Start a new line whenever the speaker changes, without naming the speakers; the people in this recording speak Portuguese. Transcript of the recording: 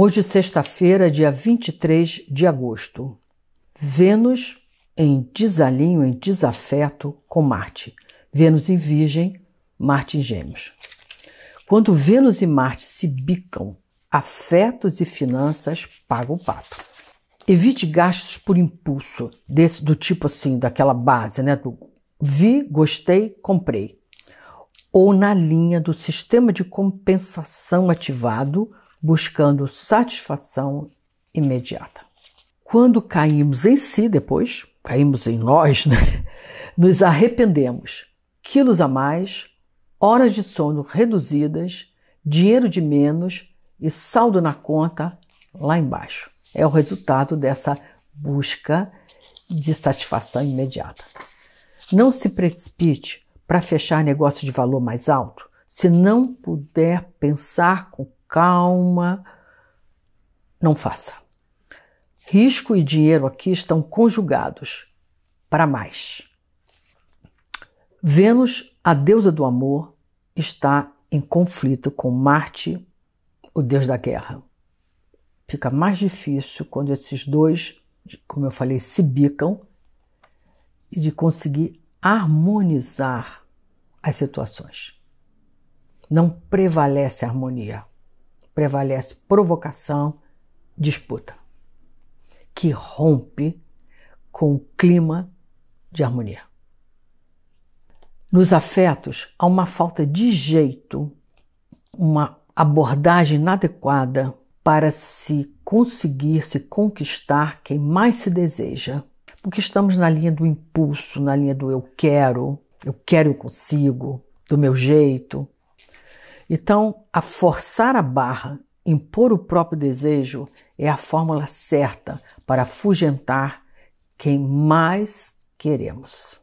Hoje, sexta-feira, dia 23 de agosto. Vênus em desalinho, em desafeto com Marte. Vênus em Virgem, Marte em Gêmeos. Quando Vênus e Marte se bicam, afetos e finanças pagam o pato. Evite gastos por impulso, desse do tipo assim, daquela base, né? Do vi, gostei, comprei. Ou na linha do sistema de compensação ativado buscando satisfação imediata. Quando caímos em si depois, caímos em nós, né? nos arrependemos. Quilos a mais, horas de sono reduzidas, dinheiro de menos e saldo na conta lá embaixo. É o resultado dessa busca de satisfação imediata. Não se precipite para fechar negócio de valor mais alto se não puder pensar com calma, não faça. Risco e dinheiro aqui estão conjugados para mais. Vênus, a deusa do amor, está em conflito com Marte, o deus da guerra. Fica mais difícil quando esses dois, como eu falei, se bicam e de conseguir harmonizar as situações. Não prevalece a harmonia prevalece provocação, disputa, que rompe com o clima de harmonia. Nos afetos, há uma falta de jeito, uma abordagem inadequada para se conseguir, se conquistar quem mais se deseja. Porque estamos na linha do impulso, na linha do eu quero, eu quero, eu consigo, do meu jeito, então, a forçar a barra, impor o próprio desejo, é a fórmula certa para afugentar quem mais queremos.